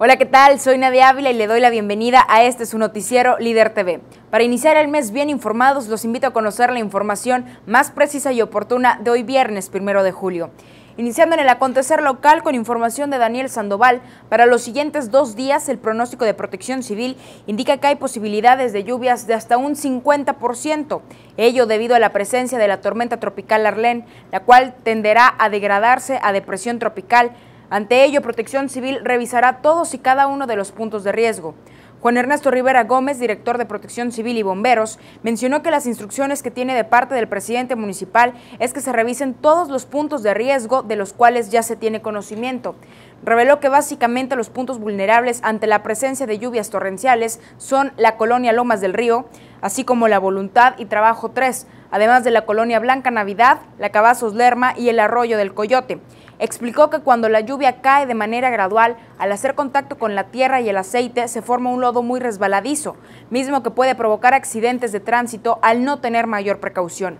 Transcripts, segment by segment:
Hola, ¿qué tal? Soy Nadia Ávila y le doy la bienvenida a este su noticiero Líder TV. Para iniciar el mes bien informados, los invito a conocer la información más precisa y oportuna de hoy viernes, primero de julio. Iniciando en el acontecer local con información de Daniel Sandoval, para los siguientes dos días el pronóstico de protección civil indica que hay posibilidades de lluvias de hasta un 50%, ello debido a la presencia de la tormenta tropical Arlén, la cual tenderá a degradarse a depresión tropical. Ante ello, Protección Civil revisará todos y cada uno de los puntos de riesgo. Juan Ernesto Rivera Gómez, director de Protección Civil y Bomberos, mencionó que las instrucciones que tiene de parte del presidente municipal es que se revisen todos los puntos de riesgo de los cuales ya se tiene conocimiento reveló que básicamente los puntos vulnerables ante la presencia de lluvias torrenciales son la colonia Lomas del Río, así como la Voluntad y Trabajo 3, además de la colonia Blanca Navidad, la Cabazos Lerma y el Arroyo del Coyote. Explicó que cuando la lluvia cae de manera gradual, al hacer contacto con la tierra y el aceite, se forma un lodo muy resbaladizo, mismo que puede provocar accidentes de tránsito al no tener mayor precaución.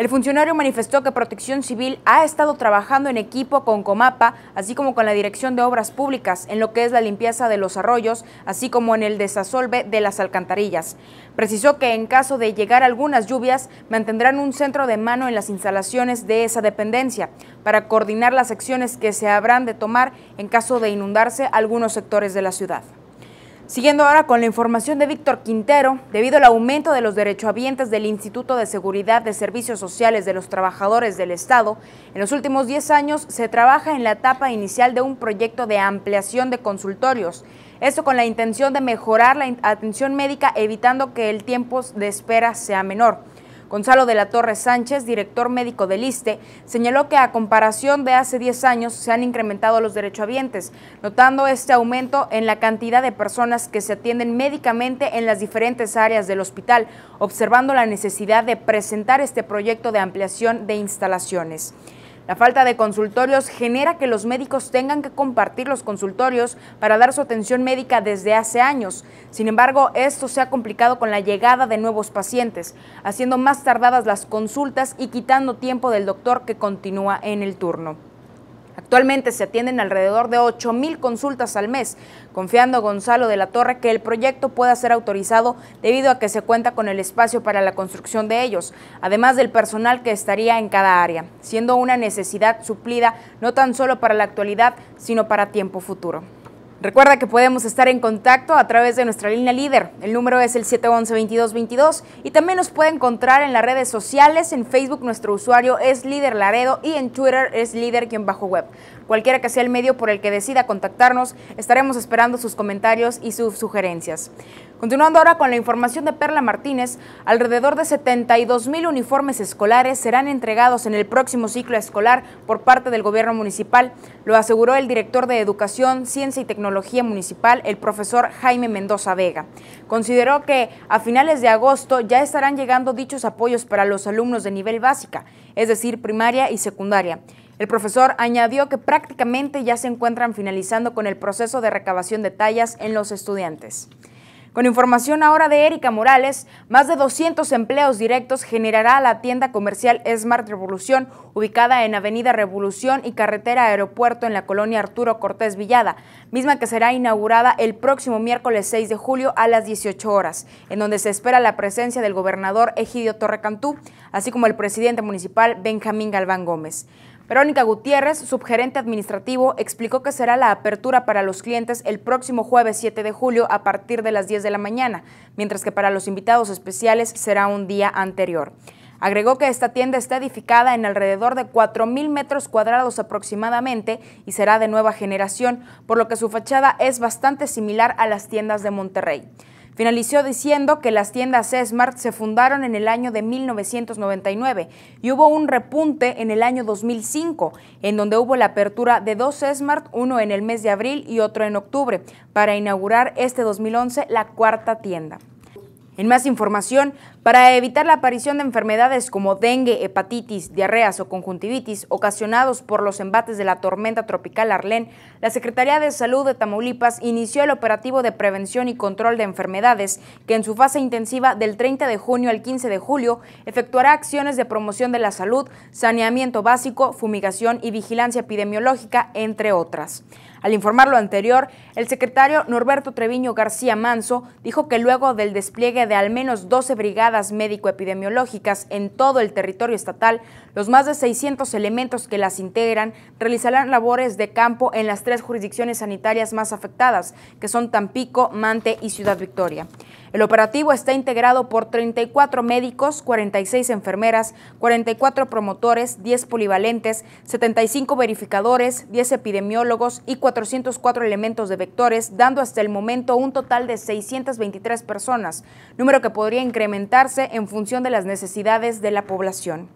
El funcionario manifestó que Protección Civil ha estado trabajando en equipo con Comapa, así como con la Dirección de Obras Públicas, en lo que es la limpieza de los arroyos, así como en el desasolve de las alcantarillas. Precisó que en caso de llegar algunas lluvias, mantendrán un centro de mano en las instalaciones de esa dependencia, para coordinar las acciones que se habrán de tomar en caso de inundarse algunos sectores de la ciudad. Siguiendo ahora con la información de Víctor Quintero, debido al aumento de los derechohabientes del Instituto de Seguridad de Servicios Sociales de los Trabajadores del Estado, en los últimos 10 años se trabaja en la etapa inicial de un proyecto de ampliación de consultorios, esto con la intención de mejorar la atención médica evitando que el tiempo de espera sea menor. Gonzalo de la Torre Sánchez, director médico del ISTE, señaló que a comparación de hace 10 años se han incrementado los derechohabientes, notando este aumento en la cantidad de personas que se atienden médicamente en las diferentes áreas del hospital, observando la necesidad de presentar este proyecto de ampliación de instalaciones. La falta de consultorios genera que los médicos tengan que compartir los consultorios para dar su atención médica desde hace años. Sin embargo, esto se ha complicado con la llegada de nuevos pacientes, haciendo más tardadas las consultas y quitando tiempo del doctor que continúa en el turno. Actualmente se atienden alrededor de mil consultas al mes, confiando Gonzalo de la Torre que el proyecto pueda ser autorizado debido a que se cuenta con el espacio para la construcción de ellos, además del personal que estaría en cada área, siendo una necesidad suplida no tan solo para la actualidad, sino para tiempo futuro. Recuerda que podemos estar en contacto a través de nuestra línea líder. El número es el 711-2222 y también nos puede encontrar en las redes sociales. En Facebook nuestro usuario es líder Laredo y en Twitter es líder-web. Cualquiera que sea el medio por el que decida contactarnos, estaremos esperando sus comentarios y sus sugerencias. Continuando ahora con la información de Perla Martínez, alrededor de 72 mil uniformes escolares serán entregados en el próximo ciclo escolar por parte del gobierno municipal, lo aseguró el director de Educación, Ciencia y Tecnología Municipal, el profesor Jaime Mendoza Vega. Consideró que a finales de agosto ya estarán llegando dichos apoyos para los alumnos de nivel básica, es decir, primaria y secundaria. El profesor añadió que prácticamente ya se encuentran finalizando con el proceso de recabación de tallas en los estudiantes. Con información ahora de Erika Morales, más de 200 empleos directos generará la tienda comercial Smart Revolución, ubicada en Avenida Revolución y Carretera Aeropuerto en la colonia Arturo Cortés Villada, misma que será inaugurada el próximo miércoles 6 de julio a las 18 horas, en donde se espera la presencia del gobernador Egidio Torrecantú, así como el presidente municipal Benjamín Galván Gómez. Verónica Gutiérrez, subgerente administrativo, explicó que será la apertura para los clientes el próximo jueves 7 de julio a partir de las 10 de la mañana, mientras que para los invitados especiales será un día anterior. Agregó que esta tienda está edificada en alrededor de 4.000 metros cuadrados aproximadamente y será de nueva generación, por lo que su fachada es bastante similar a las tiendas de Monterrey. Finalizó diciendo que las tiendas Smart se fundaron en el año de 1999 y hubo un repunte en el año 2005, en donde hubo la apertura de dos Smart, uno en el mes de abril y otro en octubre, para inaugurar este 2011 la cuarta tienda. En más información, para evitar la aparición de enfermedades como dengue, hepatitis, diarreas o conjuntivitis ocasionados por los embates de la tormenta tropical Arlén, la Secretaría de Salud de Tamaulipas inició el operativo de prevención y control de enfermedades que en su fase intensiva del 30 de junio al 15 de julio efectuará acciones de promoción de la salud, saneamiento básico, fumigación y vigilancia epidemiológica, entre otras. Al informar lo anterior, el secretario Norberto Treviño García Manso dijo que luego del despliegue de al menos 12 brigadas médico-epidemiológicas en todo el territorio estatal, los más de 600 elementos que las integran realizarán labores de campo en las tres jurisdicciones sanitarias más afectadas, que son Tampico, Mante y Ciudad Victoria. El operativo está integrado por 34 médicos, 46 enfermeras, 44 promotores, 10 polivalentes, 75 verificadores, 10 epidemiólogos y 404 elementos de vectores, dando hasta el momento un total de 623 personas, número que podría incrementarse en función de las necesidades de la población.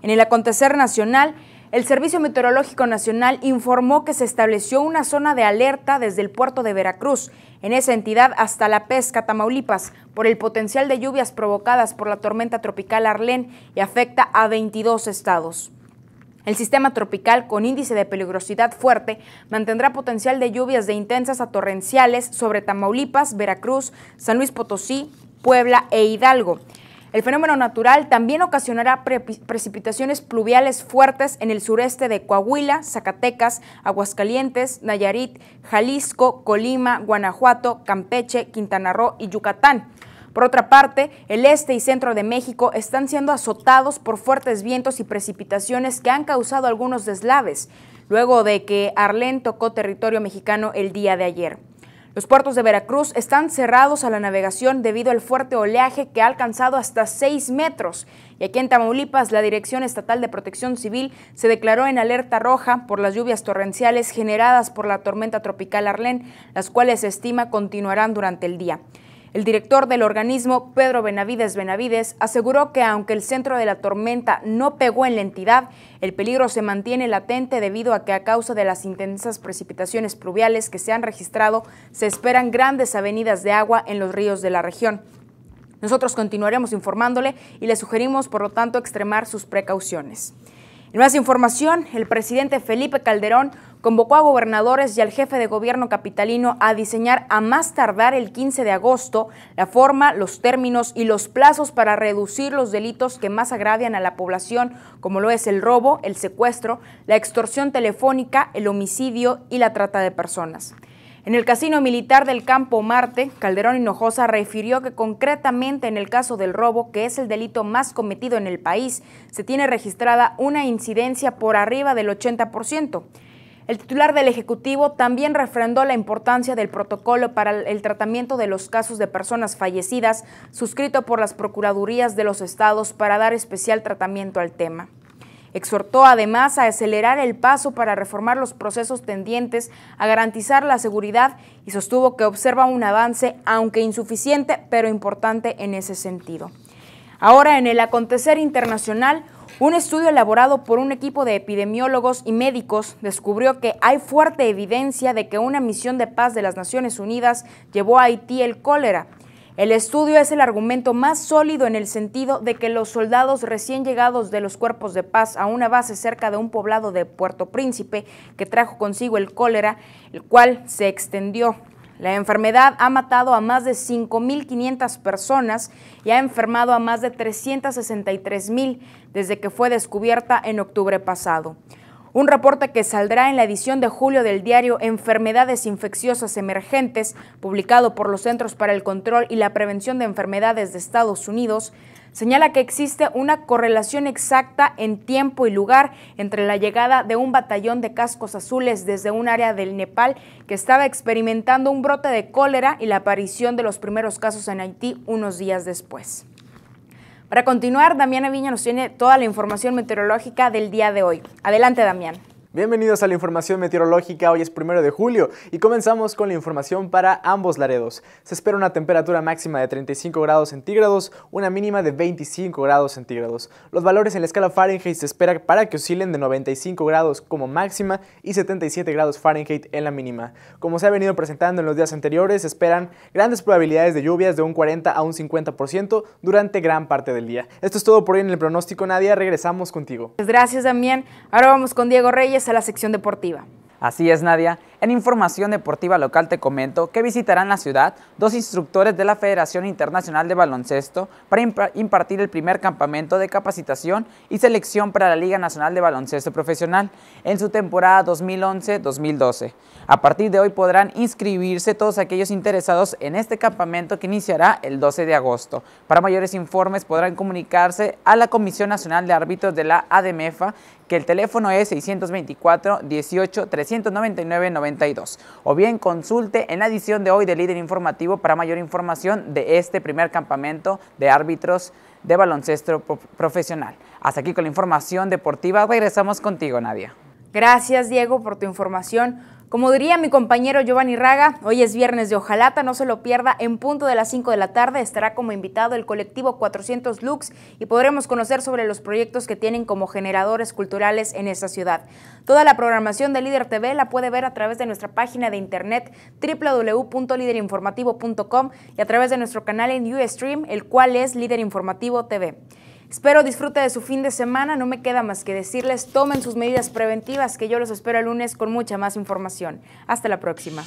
En el acontecer nacional, el Servicio Meteorológico Nacional informó que se estableció una zona de alerta desde el puerto de Veracruz, en esa entidad hasta la pesca Tamaulipas, por el potencial de lluvias provocadas por la tormenta tropical Arlén y afecta a 22 estados. El sistema tropical con índice de peligrosidad fuerte mantendrá potencial de lluvias de intensas a torrenciales sobre Tamaulipas, Veracruz, San Luis Potosí, Puebla e Hidalgo. El fenómeno natural también ocasionará precipitaciones pluviales fuertes en el sureste de Coahuila, Zacatecas, Aguascalientes, Nayarit, Jalisco, Colima, Guanajuato, Campeche, Quintana Roo y Yucatán. Por otra parte, el este y centro de México están siendo azotados por fuertes vientos y precipitaciones que han causado algunos deslaves, luego de que Arlén tocó territorio mexicano el día de ayer. Los puertos de Veracruz están cerrados a la navegación debido al fuerte oleaje que ha alcanzado hasta 6 metros. Y aquí en Tamaulipas, la Dirección Estatal de Protección Civil se declaró en alerta roja por las lluvias torrenciales generadas por la tormenta tropical Arlén, las cuales se estima continuarán durante el día. El director del organismo, Pedro Benavides Benavides, aseguró que aunque el centro de la tormenta no pegó en la entidad, el peligro se mantiene latente debido a que a causa de las intensas precipitaciones pluviales que se han registrado, se esperan grandes avenidas de agua en los ríos de la región. Nosotros continuaremos informándole y le sugerimos, por lo tanto, extremar sus precauciones. En más información, el presidente Felipe Calderón convocó a gobernadores y al jefe de gobierno capitalino a diseñar a más tardar el 15 de agosto la forma, los términos y los plazos para reducir los delitos que más agravian a la población, como lo es el robo, el secuestro, la extorsión telefónica, el homicidio y la trata de personas. En el Casino Militar del Campo Marte, Calderón Hinojosa refirió que concretamente en el caso del robo, que es el delito más cometido en el país, se tiene registrada una incidencia por arriba del 80%. El titular del Ejecutivo también refrendó la importancia del protocolo para el tratamiento de los casos de personas fallecidas, suscrito por las Procuradurías de los Estados para dar especial tratamiento al tema. Exhortó además a acelerar el paso para reformar los procesos tendientes a garantizar la seguridad y sostuvo que observa un avance, aunque insuficiente, pero importante en ese sentido. Ahora, en el acontecer internacional, un estudio elaborado por un equipo de epidemiólogos y médicos descubrió que hay fuerte evidencia de que una misión de paz de las Naciones Unidas llevó a Haití el cólera, el estudio es el argumento más sólido en el sentido de que los soldados recién llegados de los cuerpos de paz a una base cerca de un poblado de Puerto Príncipe que trajo consigo el cólera, el cual se extendió. La enfermedad ha matado a más de 5.500 personas y ha enfermado a más de 363.000 desde que fue descubierta en octubre pasado. Un reporte que saldrá en la edición de julio del diario Enfermedades Infecciosas Emergentes, publicado por los Centros para el Control y la Prevención de Enfermedades de Estados Unidos, señala que existe una correlación exacta en tiempo y lugar entre la llegada de un batallón de cascos azules desde un área del Nepal que estaba experimentando un brote de cólera y la aparición de los primeros casos en Haití unos días después. Para continuar, Damián Aviña nos tiene toda la información meteorológica del día de hoy. Adelante, Damián. Bienvenidos a la información meteorológica, hoy es primero de julio y comenzamos con la información para ambos laredos. Se espera una temperatura máxima de 35 grados centígrados, una mínima de 25 grados centígrados. Los valores en la escala Fahrenheit se espera para que oscilen de 95 grados como máxima y 77 grados Fahrenheit en la mínima. Como se ha venido presentando en los días anteriores, se esperan grandes probabilidades de lluvias de un 40 a un 50% durante gran parte del día. Esto es todo por hoy en el pronóstico, Nadia, regresamos contigo. Gracias Damián, ahora vamos con Diego Reyes a la sección deportiva. Así es, Nadia. En información deportiva local te comento que visitarán la ciudad dos instructores de la Federación Internacional de Baloncesto para impartir el primer campamento de capacitación y selección para la Liga Nacional de Baloncesto Profesional en su temporada 2011-2012. A partir de hoy podrán inscribirse todos aquellos interesados en este campamento que iniciará el 12 de agosto. Para mayores informes podrán comunicarse a la Comisión Nacional de Árbitros de la ADMEFA, e que el teléfono es 624 18 399 o bien consulte en la edición de hoy de Líder Informativo para mayor información de este primer campamento de árbitros de baloncesto profesional. Hasta aquí con la información deportiva. Regresamos contigo, Nadia. Gracias, Diego, por tu información. Como diría mi compañero Giovanni Raga, hoy es viernes de Ojalata, no se lo pierda, en punto de las 5 de la tarde estará como invitado el colectivo 400 Lux y podremos conocer sobre los proyectos que tienen como generadores culturales en esta ciudad. Toda la programación de Líder TV la puede ver a través de nuestra página de internet www.liderinformativo.com y a través de nuestro canal en Ustream, el cual es Líder Informativo TV. Espero disfrute de su fin de semana. No me queda más que decirles, tomen sus medidas preventivas, que yo los espero el lunes con mucha más información. Hasta la próxima.